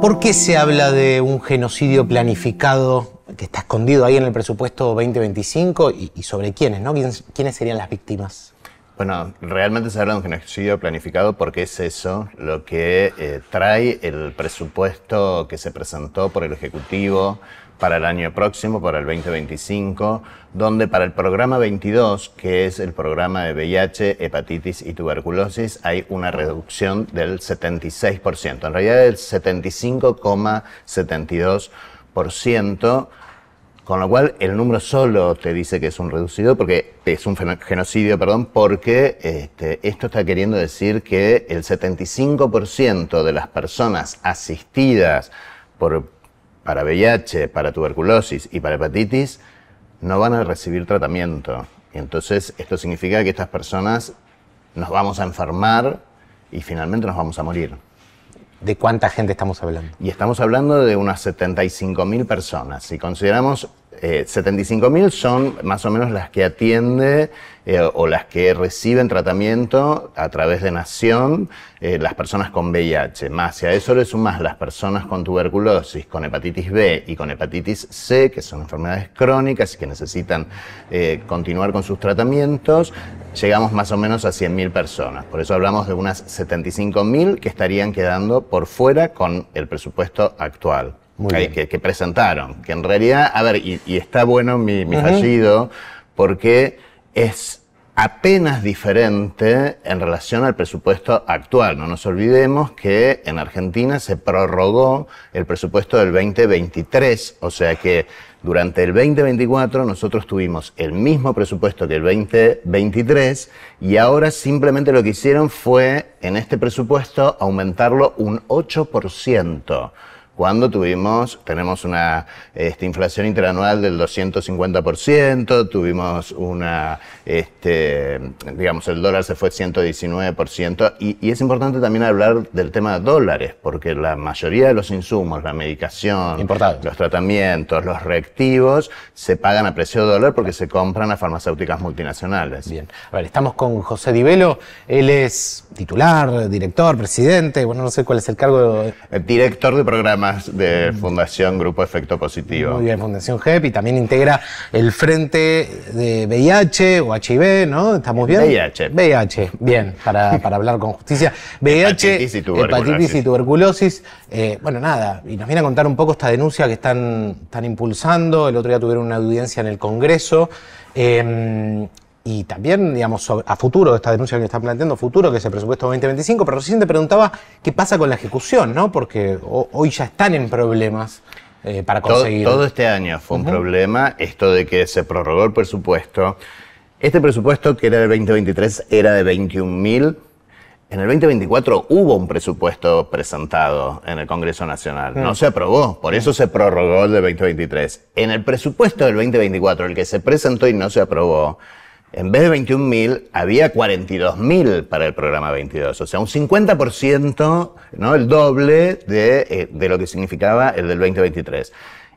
¿Por qué se habla de un genocidio planificado que está escondido ahí en el presupuesto 2025 y, sobre quiénes, ¿no? ¿Quiénes, serían las víctimas? Bueno, realmente se habla de un genocidio planificado porque es eso lo que eh, trae el presupuesto que se presentó por el Ejecutivo para el año próximo, para el 2025, donde para el programa 22, que es el programa de VIH, hepatitis y tuberculosis, hay una reducción del 76%, en realidad del 75,72%, con lo cual el número solo te dice que es un reducido, porque es un genocidio, perdón, porque este, esto está queriendo decir que el 75% de las personas asistidas por para VIH, para tuberculosis y para hepatitis no van a recibir tratamiento. entonces esto significa que estas personas nos vamos a enfermar y finalmente nos vamos a morir. ¿De cuánta gente estamos hablando? Y estamos hablando de unas 75.000 personas. Si consideramos 75.000 eh, son más o menos las que atiende eh, o las que reciben tratamiento a través de Nación eh, las personas con VIH, más si a eso le sumas las personas con tuberculosis, con hepatitis B y con hepatitis C, que son enfermedades crónicas y que necesitan continuar con sus tratamientos, llegamos más o menos a 100.000 personas. Por eso hablamos de unas 75.000 que estarían quedando por fuera con el presupuesto actual que, presentaron. Que en realidad, a ver, y, está bueno mi, mi fallido, porque es apenas diferente en relación al presupuesto actual. No nos olvidemos que en Argentina se prorrogó el presupuesto del 2023, o sea que durante el 2024 nosotros tuvimos el mismo presupuesto que el 2023 y ahora simplemente lo que hicieron fue en este presupuesto aumentarlo un 8% cuando tuvimos, tenemos una este, inflación interanual del 250%, tuvimos una, este, digamos, el dólar se fue 119%, y, y, es importante también hablar del tema de dólares, porque la mayoría de los insumos, la medicación, los tratamientos, los reactivos, se pagan a precio de dólar porque se compran a farmacéuticas multinacionales. Bien, a ver, estamos con José Divelo, él es titular, director, presidente, bueno, no sé cuál es el cargo. Eh, director de programa de mm. Fundación Grupo Efecto Positivo. Muy bien, Fundación GEP y también integra el Frente de VIH o HIV, ¿no? ¿Estamos bien? VIH. VIH, bien, para, hablar con justicia. VIH, hepatitis y tuberculosis. y tuberculosis. Eh, bueno, nada, y nos viene a contar un poco esta denuncia que están, están impulsando. El otro día tuvieron una audiencia en el Congreso. Eh, y también, digamos, a futuro, de esta denuncia que están planteando, futuro, que es el presupuesto 2025, pero recién te preguntaba qué pasa con la ejecución, ¿no? Porque hoy ya están en problemas. Eh, para conseguir. Todo, este año fue un problema esto de que se prorrogó el presupuesto. Este presupuesto, que era del 2023, era de 21.000. En el 2024 hubo un presupuesto presentado en el Congreso Nacional. No mm. se aprobó, por eso se prorrogó el de 2023. En el presupuesto del 2024, el que se presentó y no se aprobó, en vez de 21.000, había 42.000 para el programa 22, o sea, un 50%, ¿no? el doble de, eh, de lo que significaba el del 2023.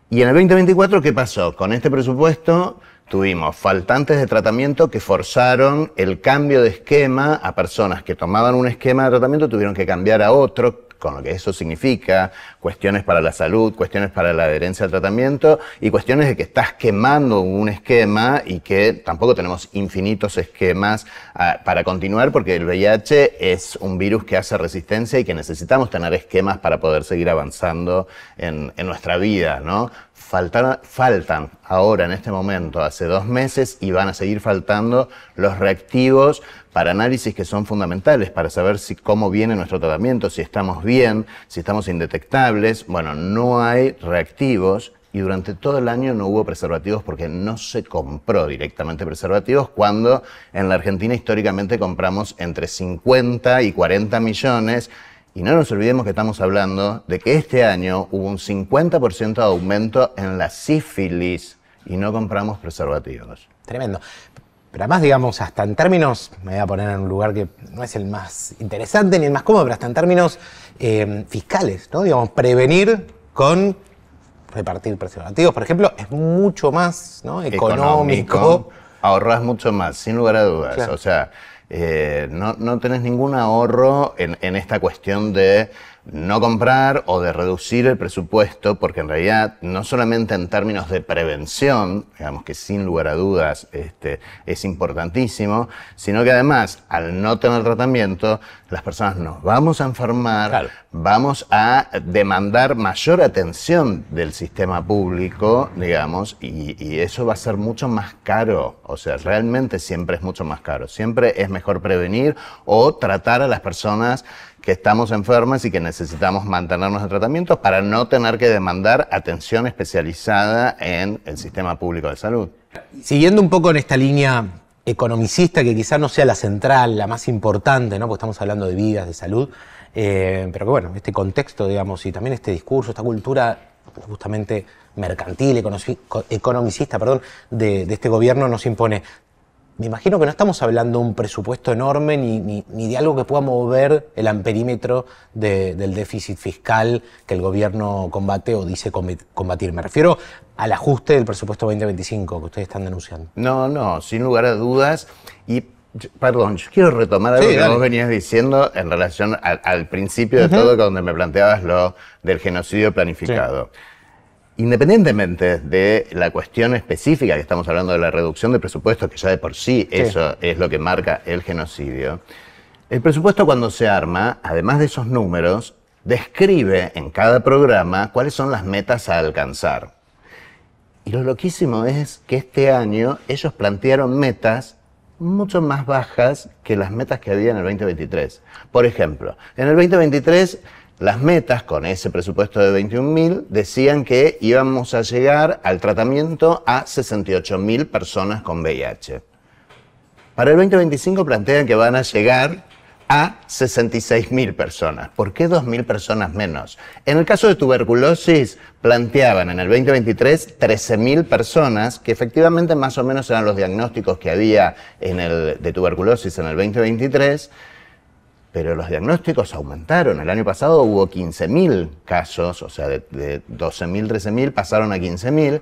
Y en el 2024, ¿qué pasó? Con este presupuesto tuvimos faltantes de tratamiento que forzaron el cambio de esquema a personas que tomaban un esquema de tratamiento, tuvieron que cambiar a otro con lo que eso significa, cuestiones para la salud, cuestiones para la adherencia al tratamiento y cuestiones de que estás quemando un esquema y que tampoco tenemos infinitos esquemas ah, para continuar porque el VIH es un virus que hace resistencia y que necesitamos tener esquemas para poder seguir avanzando en, en nuestra vida, ¿no? faltan ahora en este momento, hace dos meses, y van a seguir faltando los reactivos para análisis que son fundamentales, para saber si, cómo viene nuestro tratamiento, si estamos bien, si estamos indetectables. Bueno, no hay reactivos y durante todo el año no hubo preservativos porque no se compró directamente preservativos cuando en la Argentina históricamente compramos entre 50 y 40 millones y no nos olvidemos que estamos hablando de que este año hubo un 50% de aumento en la sífilis y no compramos preservativos. Tremendo. Pero además, digamos, hasta en términos, me voy a poner en un lugar que no es el más interesante ni el más cómodo, pero hasta en términos eh, fiscales, ¿no? Digamos, prevenir con repartir preservativos, por ejemplo, es mucho más económico. Ahorras mucho más, sin lugar a dudas. O sea, eh, no, no, tenés ningún ahorro en esta cuestión de no comprar o de reducir el presupuesto, porque en realidad no solamente en términos de prevención, digamos que sin lugar a dudas este, es importantísimo, sino que además al no tener tratamiento, las personas nos vamos a enfermar, vamos a demandar mayor atención del sistema público, digamos, y, y eso va a ser mucho más caro, o sea, realmente siempre es mucho más caro, siempre es mejor prevenir o tratar a las personas que estamos enfermas y que necesitamos mantenernos en tratamientos para no tener que demandar atención especializada en el sistema público de salud. Siguiendo un poco en esta línea economicista, que quizás no sea la central, la más importante, ¿no? porque estamos hablando de vidas, de salud, eh, pero que bueno, este contexto, digamos, y también este discurso, esta cultura justamente mercantil, economicista, perdón, de, de, este gobierno nos impone me imagino que no estamos hablando de un presupuesto enorme ni, de algo que pueda mover el amperímetro del déficit fiscal que el gobierno combate o dice combatir. Me refiero al ajuste del presupuesto 2025 que ustedes están denunciando. No, no, sin lugar a dudas. Y Perdón, yo quiero retomar algo que vos venías diciendo en relación al, principio de todo, donde me planteabas lo del genocidio planificado independientemente de la cuestión específica que estamos hablando de la reducción de presupuesto, que ya de por sí, eso es lo que marca el genocidio, el presupuesto cuando se arma, además de esos números, describe en cada programa cuáles son las metas a alcanzar. Y lo loquísimo es que este año ellos plantearon metas mucho más bajas que las metas que había en el 2023. Por ejemplo, en el 2023 las metas con ese presupuesto de 21.000 decían que íbamos a llegar al tratamiento a 68.000 personas con VIH. Para el 2025 plantean que van a llegar a 66.000 personas. ¿Por qué 2.000 personas menos? En el caso de tuberculosis, planteaban en el 2023 13.000 personas, que efectivamente más o menos eran los diagnósticos que había en el, de tuberculosis en el 2023, pero los diagnósticos aumentaron. El año pasado hubo 15.000 casos, o sea, de, 12.000, 13.000 pasaron a 15.000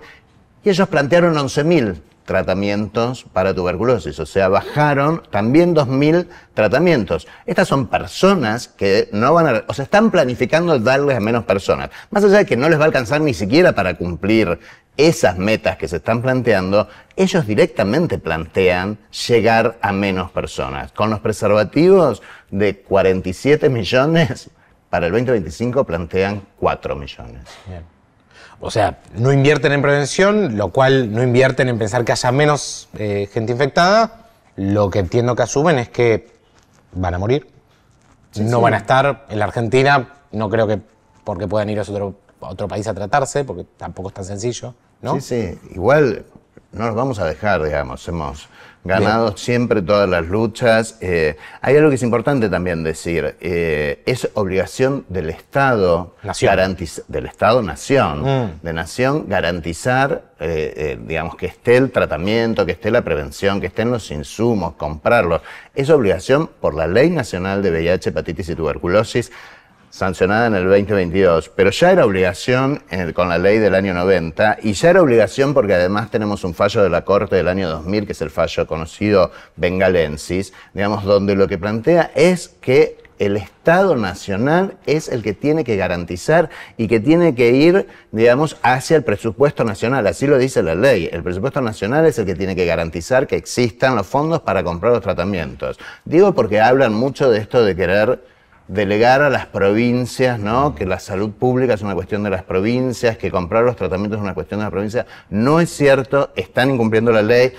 y ellos plantearon 11.000 tratamientos para tuberculosis, o sea, bajaron también 2.000 tratamientos. Estas son personas que no van a, o sea, están planificando darles a menos personas, más allá de que no les va a alcanzar ni siquiera para cumplir esas metas que se están planteando, ellos directamente plantean llegar a menos personas. Con los preservativos de 47 millones, para el 2025 plantean 4 millones. O sea, no invierten en prevención, lo cual no invierten en pensar que haya menos eh, gente infectada. Lo que entiendo que asumen es que van a morir. no van a estar en la Argentina, no creo que porque puedan ir a otro, a otro país a tratarse, porque tampoco es tan sencillo. Sí, sí. Igual no nos vamos a dejar, digamos. Hemos ganado siempre todas las luchas. Eh, hay algo que es importante también decir. Eh, es obligación del Estado, del Estado-Nación, mm. de Nación, garantizar, eh, digamos, que esté el tratamiento, que esté la prevención, que estén los insumos, comprarlos. Es obligación por la Ley Nacional de VIH, Hepatitis y Tuberculosis sancionada en el 2022, pero ya era obligación con la ley del año 90 y ya era obligación porque además tenemos un fallo de la Corte del año 2000, que es el fallo conocido bengalensis, digamos, donde lo que plantea es que el Estado Nacional es el que tiene que garantizar y que tiene que ir, digamos, hacia el presupuesto nacional. Así lo dice la ley. El presupuesto nacional es el que tiene que garantizar que existan los fondos para comprar los tratamientos. Digo porque hablan mucho de esto de querer delegar a las provincias, ¿no? que la salud pública es una cuestión de las provincias, que comprar los tratamientos es una cuestión de las provincias. No es cierto, están incumpliendo la ley,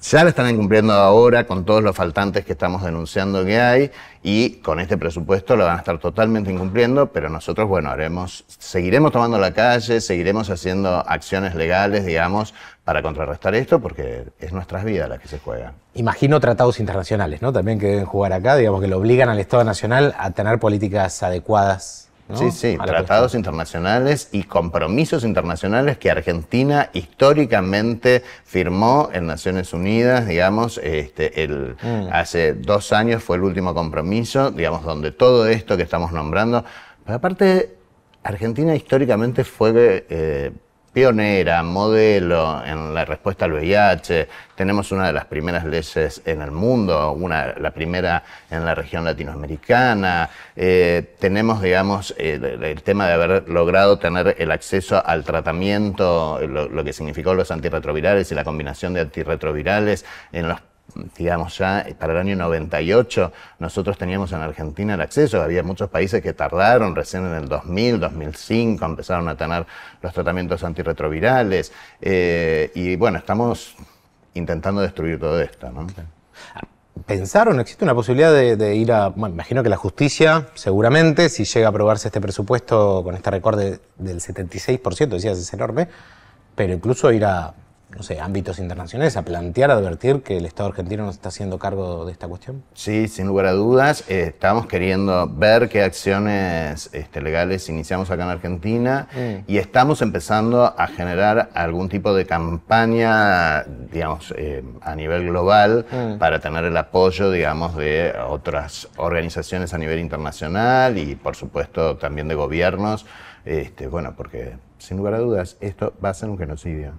ya la están incumpliendo ahora con todos los faltantes que estamos denunciando que hay y con este presupuesto lo van a estar totalmente incumpliendo, pero nosotros, bueno, haremos, seguiremos tomando la calle, seguiremos haciendo acciones legales, digamos, para contrarrestar esto porque es nuestras vidas las que se juegan. Imagino tratados internacionales, ¿no? También que deben jugar acá, digamos que lo obligan al Estado Nacional a tener políticas adecuadas. Sí, sí, tratados internacionales y compromisos internacionales que Argentina históricamente firmó en Naciones Unidas, digamos, este, mm. hace dos años fue el último compromiso, digamos, donde todo esto que estamos nombrando, pero aparte Argentina históricamente fue eh, pionera, modelo en la respuesta al VIH. Tenemos una de las primeras leyes en el mundo, una, la primera en la región latinoamericana. Eh, tenemos, digamos, el, tema de haber logrado tener el acceso al tratamiento, lo, lo que significó los antirretrovirales y la combinación de antirretrovirales en los digamos ya para el año 98 nosotros teníamos en Argentina el acceso, había muchos países que tardaron, recién en el 2000, 2005 empezaron a tener los tratamientos antirretrovirales eh, y bueno, estamos intentando destruir todo esto. ¿Pensaron? ¿Existe una posibilidad de, de ir a, bueno, imagino que la justicia, seguramente, si llega a aprobarse este presupuesto con este recorte del 76%, decías, es enorme, pero incluso ir a no sé, ámbitos internacionales a plantear, advertir que el Estado argentino no está haciendo cargo de esta cuestión? Sí, sin lugar a dudas. Eh, estamos queriendo ver qué acciones este, legales iniciamos acá en Argentina mm. y estamos empezando a generar algún tipo de campaña, digamos, eh, a nivel global mm. para tener el apoyo, digamos, de otras organizaciones a nivel internacional y, por supuesto, también de gobiernos. Este, bueno, porque sin lugar a dudas esto va a ser un genocidio.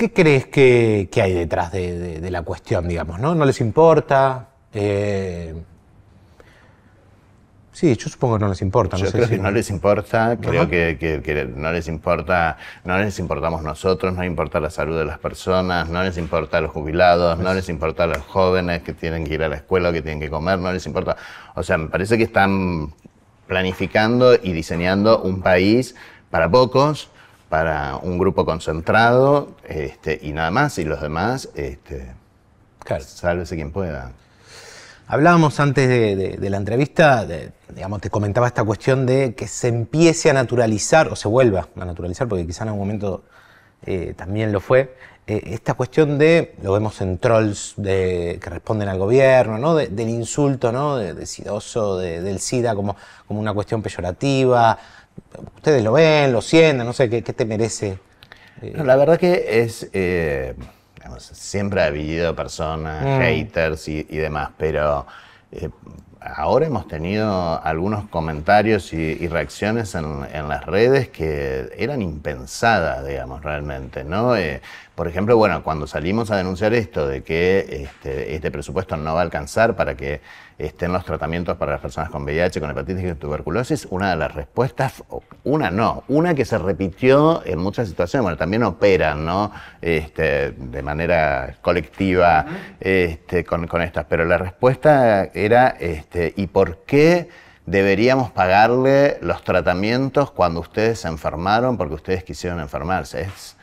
¿Qué crees que, hay detrás de, la cuestión, digamos? ¿No, no les importa? Eh, sí, yo supongo que no les importa. No yo creo que no les importa, creo que, no les importa, no les importamos nosotros, no les importa la salud de las personas, no les importa los jubilados, no les importa los jóvenes que tienen que ir a la escuela, que tienen que comer, no les importa. O sea, me parece que están planificando y diseñando un país para pocos, para un grupo concentrado este, y nada más, y los demás, este, sálvese quien pueda. Hablábamos antes de, la entrevista, digamos, te comentaba esta cuestión de que se empiece a naturalizar, o se vuelva a naturalizar, porque quizá en algún momento eh, también lo fue, eh, esta cuestión de, lo vemos en trolls de, que responden al gobierno, ¿no? del insulto, ¿no? de, sidoso, del SIDA como, como una cuestión peyorativa, ustedes lo ven, lo sienten, no sé, ¿qué, te merece? la verdad que es... Eh, siempre ha habido personas, mm. haters y, demás, pero... Eh, ahora hemos tenido algunos comentarios y, reacciones en, las redes que eran impensadas, digamos, realmente, ¿no? Eh, por ejemplo, bueno, cuando salimos a denunciar esto de que este, este presupuesto no va a alcanzar para que estén los tratamientos para las personas con VIH, con hepatitis y tuberculosis, una de las respuestas, una no, una que se repitió en muchas situaciones, bueno, también operan, ¿no? Este, de manera colectiva este, con, estas, pero la respuesta era, este, ¿y por qué? deberíamos pagarle los tratamientos cuando ustedes se enfermaron porque ustedes quisieron enfermarse. Es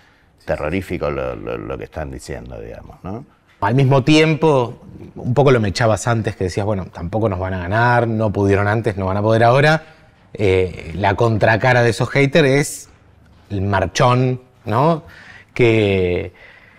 terrorífico lo, lo que están diciendo, digamos, ¿no? Al mismo tiempo, un poco lo me echabas antes, que decías, bueno, tampoco nos van a ganar, no pudieron antes, no van a poder ahora. Eh, la contracara de esos haters es el marchón, ¿no? Que,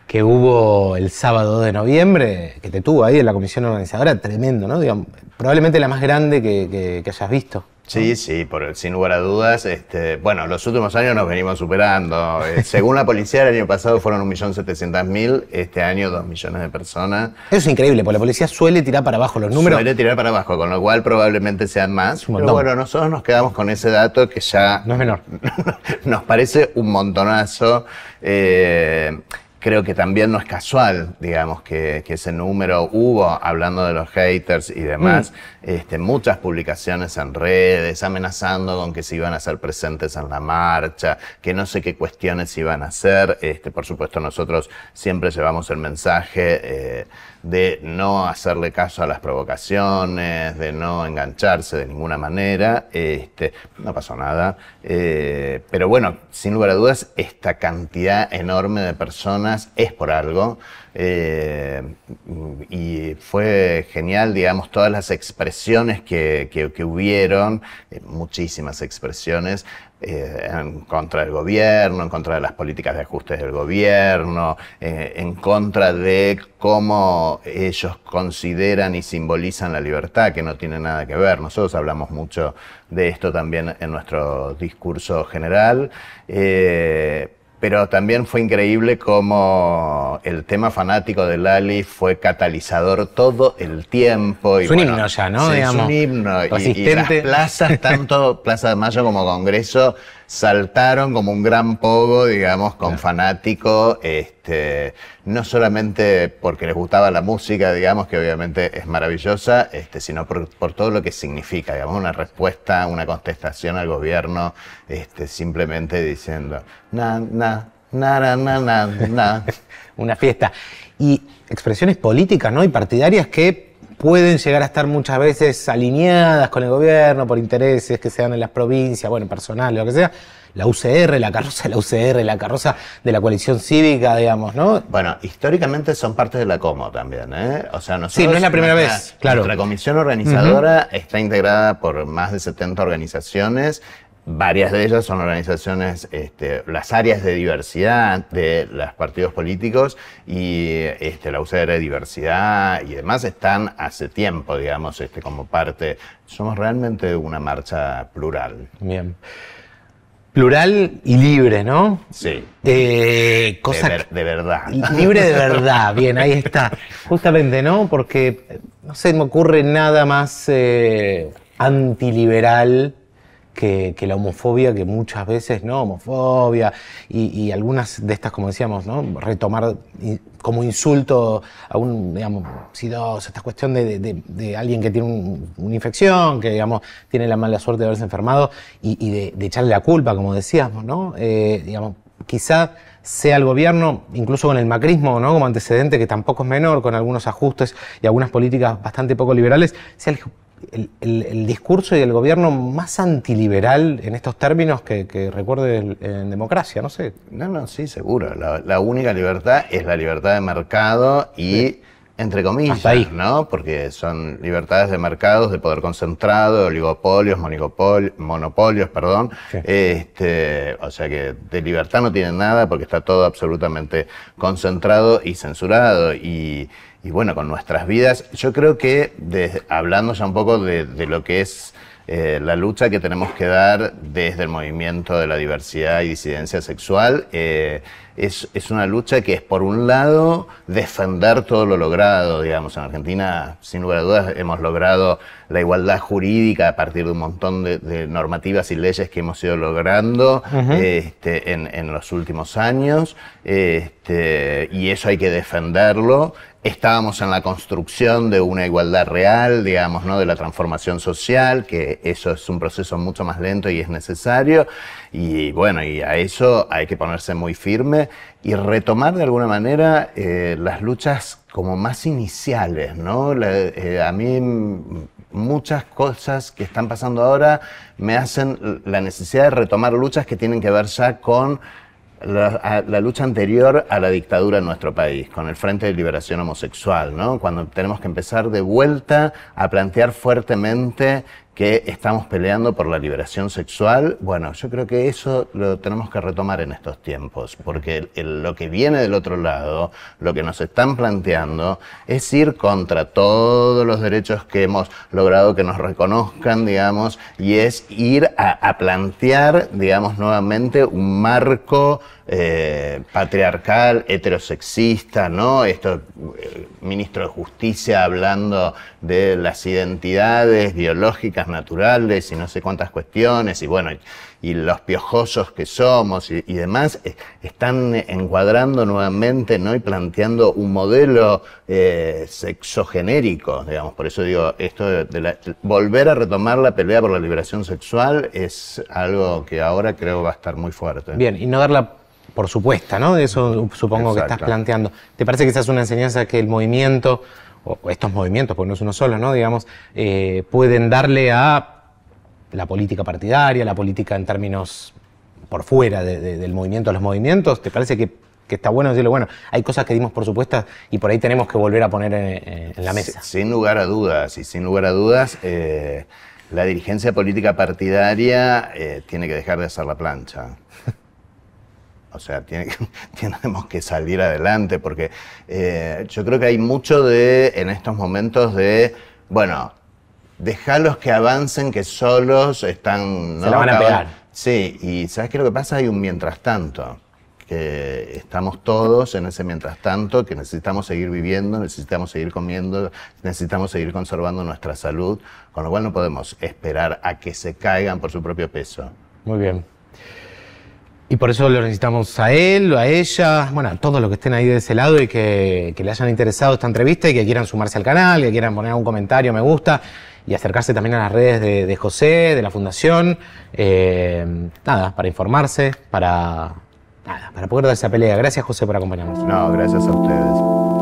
que hubo el sábado de noviembre, que te tuvo ahí en la comisión organizadora, tremendo, ¿no? probablemente la más grande que hayas visto. Sí, sí, sin lugar a dudas. Este, bueno, los últimos años nos venimos superando. Eh, según la policía, el año pasado fueron 1.700.000, este año 2 millones de personas. Eso es increíble, porque la policía suele tirar para abajo los números. Suele tirar para abajo, con lo cual probablemente sean más. Pero bueno, nosotros nos quedamos con ese dato que ya... No es menor. nos parece un montonazo. Eh, creo que también no es casual, digamos, que, ese número hubo, hablando de los haters y demás, mm. este, muchas publicaciones en redes amenazando con que se iban a ser presentes en la marcha, que no sé qué cuestiones iban a hacer. Este, por supuesto, nosotros siempre llevamos el mensaje. Eh, de no hacerle caso a las provocaciones, de no engancharse de ninguna manera. Este, no pasó nada. Eh, pero bueno, sin lugar a dudas, esta cantidad enorme de personas es por algo. Eh, mm, y fue genial, digamos, todas las expresiones que, que, hubieron, eh, muchísimas expresiones, eh, en contra del gobierno, en contra de las políticas de ajustes del gobierno, en contra de cómo ellos consideran y simbolizan la libertad, que no tiene nada que ver. Nosotros hablamos mucho de esto también en nuestro discurso general pero también fue increíble cómo el tema fanático de Lali fue catalizador todo el tiempo. Y es un himno ya, ¿no? es un himno. Y, las plazas, tanto Plaza de Mayo como Congreso, saltaron como un gran pogo, digamos, con fanático, este, no solamente porque les gustaba la música, digamos, que obviamente es maravillosa, este, sino por, todo lo que significa, digamos, una respuesta, una contestación al gobierno, este, simplemente diciendo, nada Nada, nada, na, Una fiesta. Y expresiones políticas ¿no? y partidarias que pueden llegar a estar muchas veces alineadas con el gobierno por intereses que sean en las provincias, bueno, personal, lo que sea. La UCR, la carroza de la UCR, la carroza de la coalición cívica, digamos, ¿no? Bueno, históricamente son parte de la COMO también, ¿eh? O sea, nosotros. Sí, no es la primera vez, claro. Nuestra comisión organizadora está integrada por más de 70 organizaciones. Varias de ellas son organizaciones, este, las áreas de diversidad de los partidos políticos y este, la UCR de diversidad y demás están hace tiempo, digamos, este, como parte. Somos realmente una marcha plural. Bien. Plural y libre, ¿no? Sí. de, verdad. Libre de verdad, bien, ahí está. Justamente, ¿no? Porque no se me ocurre nada más eh, antiliberal que, la homofobia, que muchas veces, ¿no? Homofobia y, algunas de estas, como decíamos, ¿no? Retomar como insulto a un, digamos, sidoso, esta cuestión de, alguien que tiene una infección, que, digamos, tiene la mala suerte de haberse enfermado y, de, echarle la culpa, como decíamos, ¿no? Eh, digamos, quizá sea el gobierno, incluso con el macrismo, ¿no? como antecedente, que tampoco es menor, con algunos ajustes y algunas políticas bastante poco liberales, sea el el, discurso y el gobierno más antiliberal en estos términos que, recuerde en democracia, no sé. No, no, sí, seguro. La, única libertad es la libertad de mercado y, entre comillas, ¿no? Porque son libertades de mercados, de poder concentrado, oligopolios, monopolios, perdón. Este, o sea que de libertad no tienen nada porque está todo absolutamente concentrado y censurado. Y y bueno, con nuestras vidas. Yo creo que hablando ya un poco de, lo que es eh, la lucha que tenemos que dar desde el movimiento de la diversidad y disidencia sexual, eh, es, una lucha que es, por un lado, defender todo lo logrado, digamos, en Argentina, sin lugar a dudas, hemos logrado la igualdad jurídica a partir de un montón de, normativas y leyes que hemos ido logrando este, en, los últimos años, este, y eso hay que defenderlo estábamos en la construcción de una igualdad real, digamos, ¿no? de la transformación social, que eso es un proceso mucho más lento y es necesario, y bueno, y a eso hay que ponerse muy firme y retomar de alguna manera eh, las luchas como más iniciales, ¿no? Eh, a mí muchas cosas que están pasando ahora me hacen la necesidad de retomar luchas que tienen que ver ya con la, la, lucha anterior a la dictadura en nuestro país, con el Frente de Liberación Homosexual, ¿no? cuando tenemos que empezar de vuelta a plantear fuertemente que estamos peleando por la liberación sexual. Bueno, yo creo que eso lo tenemos que retomar en estos tiempos, porque lo que viene del otro lado, lo que nos están planteando, es ir contra todos los derechos que hemos logrado que nos reconozcan, digamos, y es ir a, a plantear, digamos, nuevamente un marco eh, patriarcal, heterosexista, ¿no? Esto, el eh, ministro de Justicia hablando de las identidades biológicas, naturales y no sé cuántas cuestiones, y bueno, y, los piojosos que somos y, demás, eh, están encuadrando nuevamente, ¿no? Y planteando un modelo eh, sexogenérico, digamos. Por eso digo, esto de, volver a retomar la pelea por la liberación sexual es algo que ahora creo va a estar muy fuerte. Bien, y no dar la por supuesta, ¿no? Eso supongo que estás planteando. ¿Te parece que esa es una enseñanza que el movimiento, o estos movimientos, porque no es uno solo, ¿no? Digamos, eh, pueden darle a la política partidaria, la política en términos por fuera del movimiento a los movimientos? ¿Te parece que, está bueno decirle, Bueno, hay cosas que dimos por supuestas y por ahí tenemos que volver a poner en, la mesa. Sin lugar a dudas, y sin lugar a dudas, eh, la dirigencia política partidaria eh, tiene que dejar de hacer la plancha o sea, tiene, tenemos que salir adelante, porque eh, yo creo que hay mucho de, en estos momentos de, bueno, dejarlos que avancen, que solos están... Se van a pegar. Sí, y ¿sabes qué lo que pasa? Hay un mientras tanto, que estamos todos en ese mientras tanto, que necesitamos seguir viviendo, necesitamos seguir comiendo, necesitamos seguir conservando nuestra salud, con lo cual no podemos esperar a que se caigan por su propio peso. Muy bien. Y por eso lo necesitamos a él, a ella, bueno, a todos los que estén ahí de ese lado y que, le hayan interesado esta entrevista y que quieran sumarse al canal, que quieran poner un comentario, me gusta y acercarse también a las redes de, José, de la Fundación, eh, nada, para informarse, para, para poder dar esa pelea. Gracias José por acompañarnos. No, gracias a ustedes.